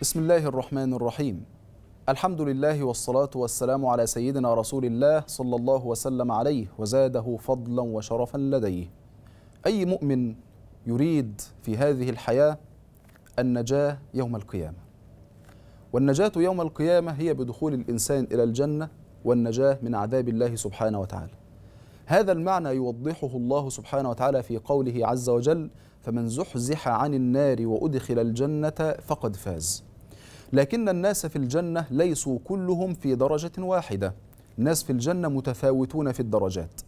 بسم الله الرحمن الرحيم الحمد لله والصلاة والسلام على سيدنا رسول الله صلى الله وسلم عليه وزاده فضلا وشرفا لديه أي مؤمن يريد في هذه الحياة النجاة يوم القيامة والنجاة يوم القيامة هي بدخول الإنسان إلى الجنة والنجاة من عذاب الله سبحانه وتعالى هذا المعنى يوضحه الله سبحانه وتعالى في قوله عز وجل فمن زحزح عن النار وأدخل الجنة فقد فاز لكن الناس في الجنة ليسوا كلهم في درجة واحدة الناس في الجنة متفاوتون في الدرجات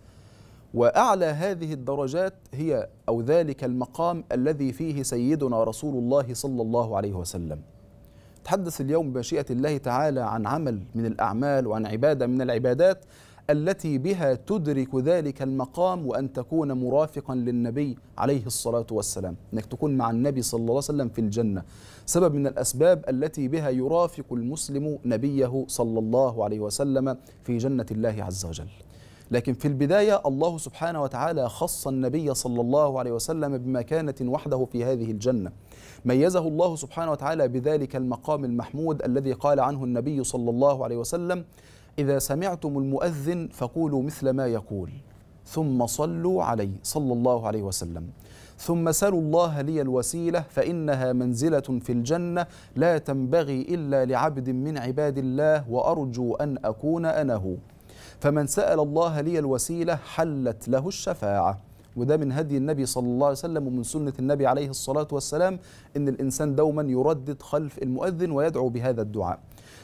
وأعلى هذه الدرجات هي أو ذلك المقام الذي فيه سيدنا رسول الله صلى الله عليه وسلم تحدث اليوم بمشيئة الله تعالى عن عمل من الأعمال وعن عبادة من العبادات التي بها تدرك ذلك المقام وأن تكون مرافقا للنبي عليه الصلاة والسلام أنك تكون مع النبي صلى الله عليه وسلم في الجنة سبب من الأسباب التي بها يرافق المسلم نبيه صلى الله عليه وسلم في جنة الله عز وجل لكن في البداية الله سبحانه وتعالى خص النبي صلى الله عليه وسلم بمكانة وحده في هذه الجنة ميزه الله سبحانه وتعالى بذلك المقام المحمود الذي قال عنه النبي صلى الله عليه وسلم إذا سمعتم المؤذن فقولوا مثل ما يقول ثم صلوا عليه صلى الله عليه وسلم ثم سلوا الله لي الوسيلة فإنها منزلة في الجنة لا تنبغي إلا لعبد من عباد الله وأرجو أن أكون أنا هو فمن سأل الله لي الوسيلة حلت له الشفاعة وده من هدي النبي صلى الله عليه وسلم ومن سنة النبي عليه الصلاة والسلام إن الإنسان دوما يردد خلف المؤذن ويدعو بهذا الدعاء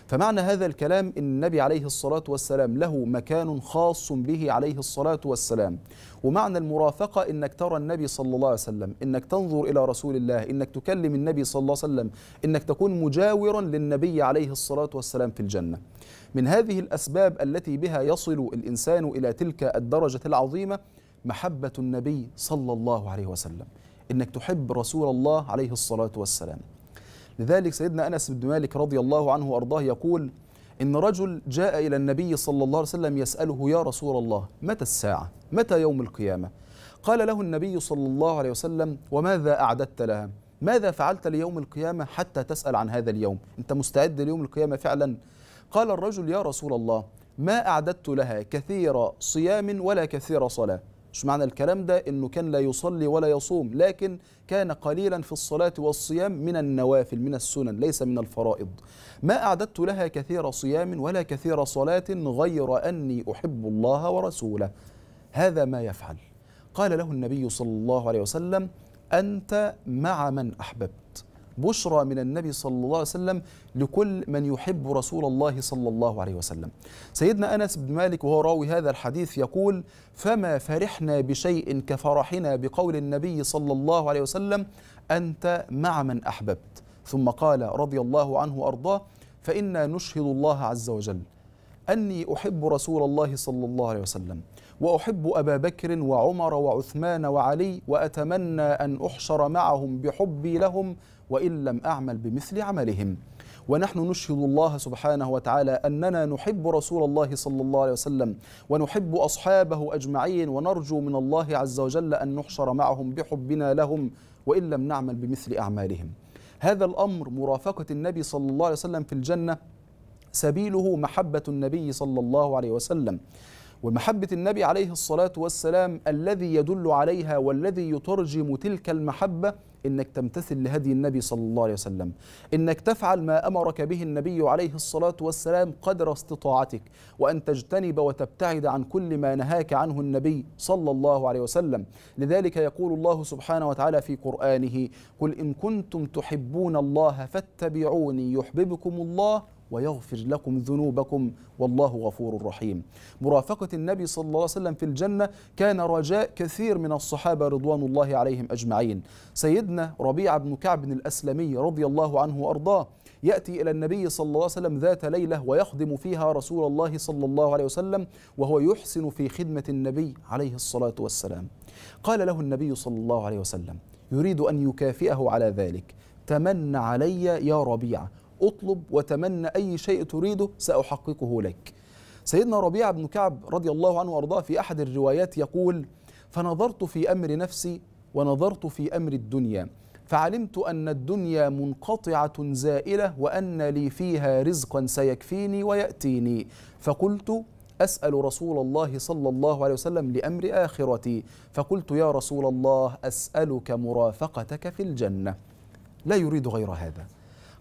فمعنى هذا الكلام إن النبي عليه الصلاة والسلام له مكان خاص به عليه الصلاة والسلام ومعنى المرافقة إنك ترى النبي صلى الله عليه وسلم إنك تنظر إلى رسول الله إنك تكلم النبي صلى الله عليه وسلم إنك تكون مجاورا للنبي عليه الصلاة والسلام في الجنة من هذه الأسباب التي بها يصل الإنسان إلى تلك الدرجة العظيمة محبة النبي صلى الله عليه وسلم إنك تحب رسول الله عليه الصلاة والسلام لذلك سيدنا أنس بن مالك رضي الله عنه وأرضاه يقول إن رجل جاء إلى النبي صلى الله عليه وسلم يسأله يا رسول الله متى الساعة متى يوم القيامة قال له النبي صلى الله عليه وسلم وماذا أعددت لها ماذا فعلت ليوم القيامة حتى تسأل عن هذا اليوم أنت مستعد ليوم القيامة فعلا قال الرجل يا رسول الله ما أعددت لها كثير صيام ولا كثير صلاة مش معنى الكلام ده انه كان لا يصلي ولا يصوم لكن كان قليلا في الصلاه والصيام من النوافل من السنن ليس من الفرائض ما اعددت لها كثير صيام ولا كثير صلاه غير اني احب الله ورسوله هذا ما يفعل قال له النبي صلى الله عليه وسلم انت مع من احببت بشرى من النبي صلى الله عليه وسلم لكل من يحب رسول الله صلى الله عليه وسلم سيدنا أنس بن مالك وهو راوي هذا الحديث يقول فما فرحنا بشيء كفرحنا بقول النبي صلى الله عليه وسلم أنت مع من أحببت ثم قال رضي الله عنه وأرضاه فإنا نشهد الله عز وجل أني أحب رسول الله صلى الله عليه وسلم وأحب أبا بكر وعمر وعثمان وعلي وأتمنى أن أحشر معهم بحبي لهم وإن لم أعمل بمثل عملهم ونحن نشهد الله سبحانه وتعالى أننا نحب رسول الله صلى الله عليه وسلم ونحب أصحابه أجمعين ونرجو من الله عز وجل أن نحشر معهم بحبنا لهم وإن لم نعمل بمثل أعمالهم هذا الأمر مرافقة النبي صلى الله عليه وسلم في الجنة سبيله محبة النبي صلى الله عليه وسلم ومحبة النبي عليه الصلاة والسلام الذي يدل عليها والذي يترجم تلك المحبة انك تمتثل لهدي النبي صلى الله عليه وسلم انك تفعل ما امرك به النبي عليه الصلاه والسلام قدر استطاعتك وان تجتنب وتبتعد عن كل ما نهاك عنه النبي صلى الله عليه وسلم لذلك يقول الله سبحانه وتعالى في قرانه قل ان كنتم تحبون الله فاتبعوني يحببكم الله ويغفر لكم ذنوبكم والله غفور رحيم مرافقة النبي صلى الله عليه وسلم في الجنة كان رجاء كثير من الصحابة رضوان الله عليهم أجمعين سيدنا سيدنا ربيعة بن كعب الأسلمي رضي الله عنه وأرضاه يأتي إلى النبي صلى الله عليه وسلم ذات ليلة ويخدم فيها رسول الله صلى الله عليه وسلم وهو يحسن في خدمة النبي عليه الصلاة والسلام قال له النبي صلى الله عليه وسلم يريد أن يكافئه على ذلك تمن علي يا ربيعة اطلب وتمنى أي شيء تريده سأحققه لك سيدنا ربيعة بن كعب رضي الله عنه وأرضاه في أحد الروايات يقول فنظرت في أمر نفسي ونظرت في امر الدنيا فعلمت ان الدنيا منقطعه زائله وان لي فيها رزقا سيكفيني وياتيني فقلت اسال رسول الله صلى الله عليه وسلم لامر اخرتي فقلت يا رسول الله اسالك مرافقتك في الجنه لا يريد غير هذا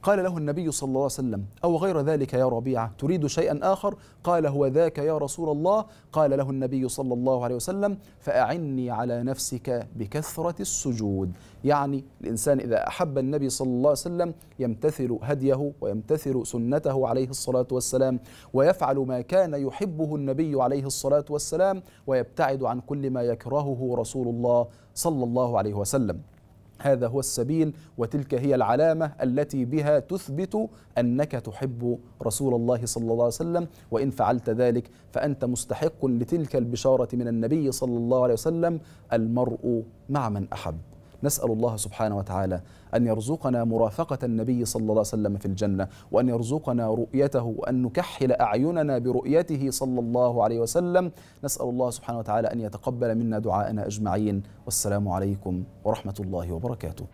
قال له النبي صلى الله عليه وسلم أو غير ذلك يا ربيعة تريد شيئا آخر قال هو ذاك يا رسول الله قال له النبي صلى الله عليه وسلم فأعني على نفسك بكثرة السجود يعني الإنسان إذا أحب النبي صلى الله عليه وسلم يمتثل هديه ويمتثل سنته عليه الصلاة والسلام ويفعل ما كان يحبه النبي عليه الصلاة والسلام ويبتعد عن كل ما يكرهه رسول الله صلى الله عليه وسلم هذا هو السبيل وتلك هي العلامة التي بها تثبت أنك تحب رسول الله صلى الله عليه وسلم وإن فعلت ذلك فأنت مستحق لتلك البشارة من النبي صلى الله عليه وسلم المرء مع من أحب نسأل الله سبحانه وتعالى أن يرزقنا مرافقة النبي صلى الله عليه وسلم في الجنة وأن يرزقنا رؤيته وأن نكحل أعيننا برؤيته صلى الله عليه وسلم نسأل الله سبحانه وتعالى أن يتقبل منا دعاءنا أجمعين والسلام عليكم ورحمة الله وبركاته